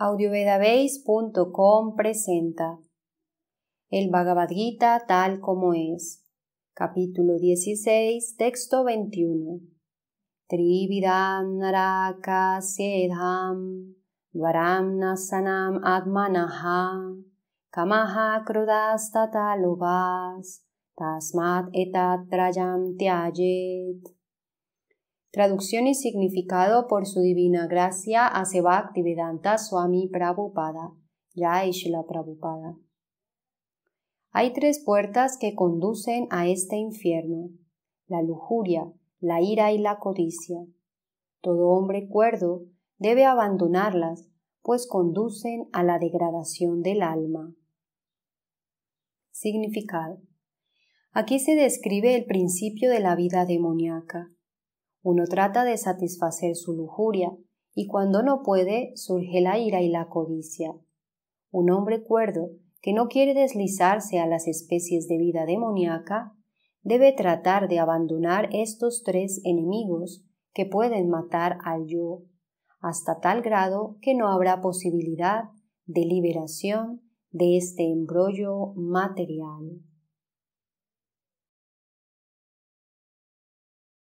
audiovedabase.com presenta El Bhagavad Gita tal como es, capítulo 16, texto 21. Trividam naraka sedham varam nasanam admanaha kamaha krodas tasmat etat trayam tyajet Traducción y significado por su divina gracia a Sebak Swami Prabhupada, ya la Prabhupada. Hay tres puertas que conducen a este infierno, la lujuria, la ira y la codicia. Todo hombre cuerdo debe abandonarlas, pues conducen a la degradación del alma. Significado. Aquí se describe el principio de la vida demoníaca uno trata de satisfacer su lujuria, y cuando no puede, surge la ira y la codicia. Un hombre cuerdo que no quiere deslizarse a las especies de vida demoníaca, debe tratar de abandonar estos tres enemigos que pueden matar al yo, hasta tal grado que no habrá posibilidad de liberación de este embrollo material.